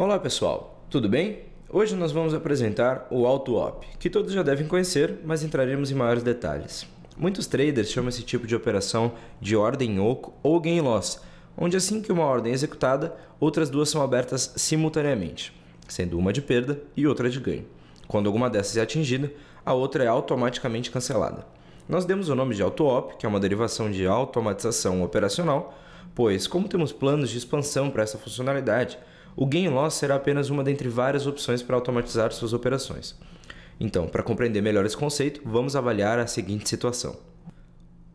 Olá pessoal, tudo bem? Hoje nós vamos apresentar o auto-op, que todos já devem conhecer, mas entraremos em maiores detalhes. Muitos traders chamam esse tipo de operação de ordem oco ou gain loss, onde assim que uma ordem é executada, outras duas são abertas simultaneamente, sendo uma de perda e outra de ganho. Quando alguma dessas é atingida, a outra é automaticamente cancelada. Nós demos o nome de auto-op, que é uma derivação de automatização operacional, pois como temos planos de expansão para essa funcionalidade, o gain loss será apenas uma dentre várias opções para automatizar suas operações. Então, para compreender melhor esse conceito, vamos avaliar a seguinte situação.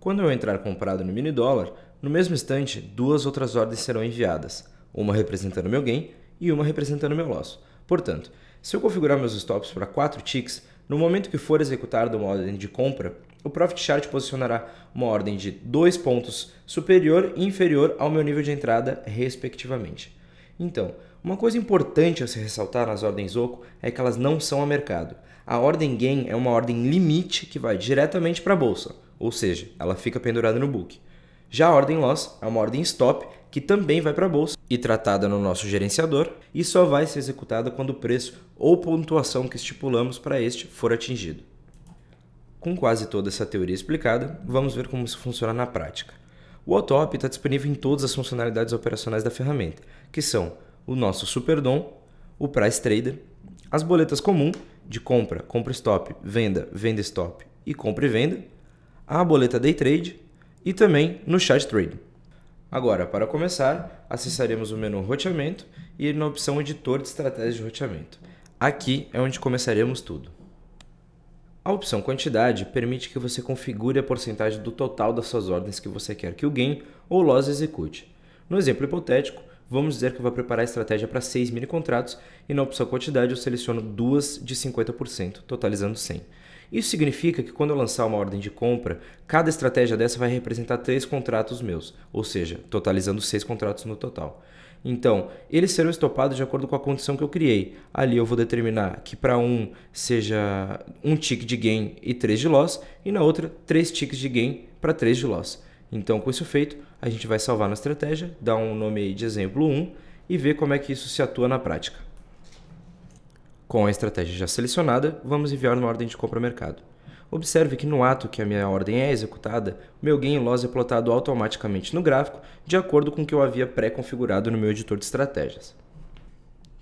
Quando eu entrar comprado no mini dólar, no mesmo instante, duas outras ordens serão enviadas, uma representando meu gain e uma representando meu loss. Portanto, se eu configurar meus stops para 4 ticks, no momento que for executada uma ordem de compra, o Profit Chart posicionará uma ordem de 2 pontos superior e inferior ao meu nível de entrada, respectivamente. Então, uma coisa importante a se ressaltar nas ordens Oco é que elas não são a mercado. A ordem Gain é uma ordem limite que vai diretamente para a bolsa, ou seja, ela fica pendurada no book. Já a ordem Loss é uma ordem Stop que também vai para a bolsa e tratada no nosso gerenciador e só vai ser executada quando o preço ou pontuação que estipulamos para este for atingido. Com quase toda essa teoria explicada, vamos ver como isso funciona na prática. O AutoOp está disponível em todas as funcionalidades operacionais da ferramenta, que são o nosso Superdom, o Price Trader, as boletas comum de compra, compra stop, venda, venda stop e compra e venda, a boleta Day Trade e também no Chart Trade. Agora, para começar, acessaremos o menu Roteamento e na opção Editor de Estratégias de Roteamento. Aqui é onde começaremos tudo. A opção Quantidade permite que você configure a porcentagem do total das suas ordens que você quer que o gain ou loss execute. No exemplo hipotético, Vamos dizer que eu vou preparar a estratégia para 6 mini contratos e na opção quantidade eu seleciono duas de 50%, totalizando 100. Isso significa que quando eu lançar uma ordem de compra, cada estratégia dessa vai representar três contratos meus, ou seja, totalizando seis contratos no total. Então, eles serão estopados de acordo com a condição que eu criei. Ali eu vou determinar que para um seja um tick de gain e três de loss, e na outra três ticks de gain para três de loss. Então, com isso feito, a gente vai salvar na estratégia, dar um nome aí de exemplo 1 e ver como é que isso se atua na prática. Com a estratégia já selecionada, vamos enviar uma ordem de compra mercado. Observe que no ato que a minha ordem é executada, meu gain loss é plotado automaticamente no gráfico, de acordo com o que eu havia pré-configurado no meu editor de estratégias.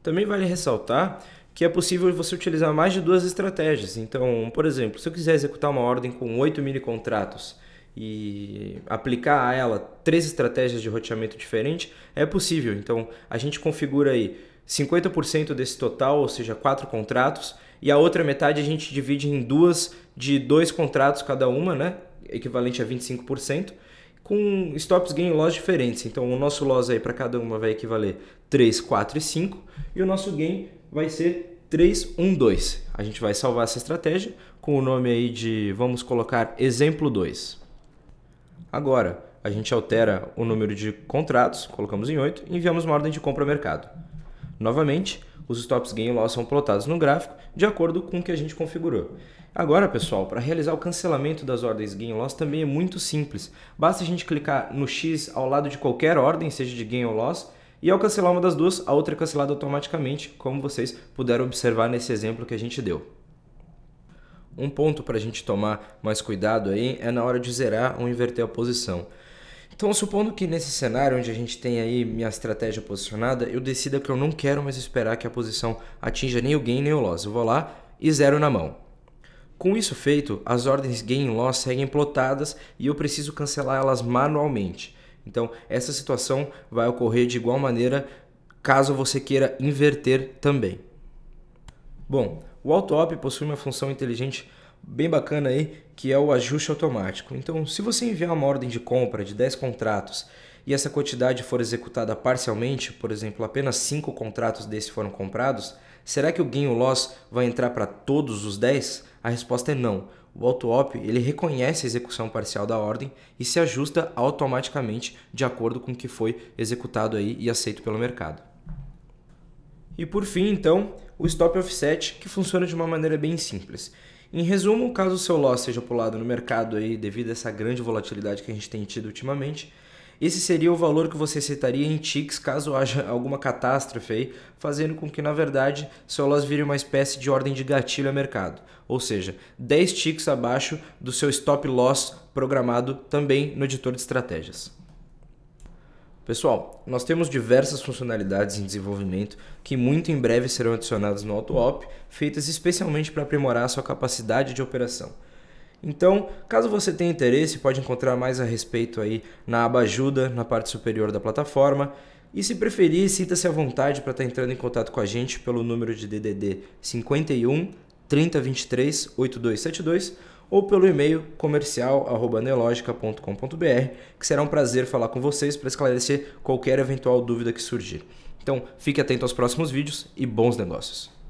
Também vale ressaltar que é possível você utilizar mais de duas estratégias. Então, por exemplo, se eu quiser executar uma ordem com 8 mini contratos e aplicar a ela três estratégias de roteamento diferentes, é possível. Então, a gente configura aí 50% desse total, ou seja, quatro contratos, e a outra metade a gente divide em duas de dois contratos cada uma, né? equivalente a 25%, com stops gain loss diferentes. Então, o nosso loss aí para cada uma vai equivaler 3, 4 e 5, e o nosso gain vai ser 3, 1, 2. A gente vai salvar essa estratégia com o nome aí de, vamos colocar, exemplo 2. Agora, a gente altera o número de contratos, colocamos em 8 e enviamos uma ordem de compra ao mercado. Novamente, os stops gain e loss são plotados no gráfico de acordo com o que a gente configurou. Agora, pessoal, para realizar o cancelamento das ordens gain e loss também é muito simples. Basta a gente clicar no X ao lado de qualquer ordem, seja de gain ou loss, e ao cancelar uma das duas, a outra é cancelada automaticamente, como vocês puderam observar nesse exemplo que a gente deu. Um ponto para a gente tomar mais cuidado aí é na hora de zerar ou inverter a posição. Então, supondo que nesse cenário onde a gente tem aí minha estratégia posicionada, eu decida que eu não quero mais esperar que a posição atinja nem o gain nem o loss. Eu vou lá e zero na mão. Com isso feito, as ordens gain e loss seguem plotadas e eu preciso cancelar elas manualmente. Então, essa situação vai ocorrer de igual maneira caso você queira inverter também. Bom, o AutoOp possui uma função inteligente bem bacana aí, que é o ajuste automático. Então, se você enviar uma ordem de compra de 10 contratos e essa quantidade for executada parcialmente, por exemplo, apenas 5 contratos desse foram comprados, será que o gain ou loss vai entrar para todos os 10? A resposta é não. O AutoOp ele reconhece a execução parcial da ordem e se ajusta automaticamente de acordo com o que foi executado aí e aceito pelo mercado. E por fim, então, o stop offset, que funciona de uma maneira bem simples. Em resumo, caso o seu loss seja pulado no mercado aí devido a essa grande volatilidade que a gente tem tido ultimamente, esse seria o valor que você aceitaria em ticks caso haja alguma catástrofe aí, fazendo com que, na verdade, seu loss vire uma espécie de ordem de gatilho a mercado. Ou seja, 10 ticks abaixo do seu stop loss programado também no editor de estratégias. Pessoal, nós temos diversas funcionalidades em desenvolvimento que muito em breve serão adicionadas no AutoOp, feitas especialmente para aprimorar a sua capacidade de operação. Então, caso você tenha interesse, pode encontrar mais a respeito aí na aba Ajuda, na parte superior da plataforma. E se preferir, sinta-se à vontade para estar entrando em contato com a gente pelo número de DDD 51 3023 8272 ou pelo e-mail comercial@neologica.com.br, que será um prazer falar com vocês para esclarecer qualquer eventual dúvida que surgir. Então, fique atento aos próximos vídeos e bons negócios.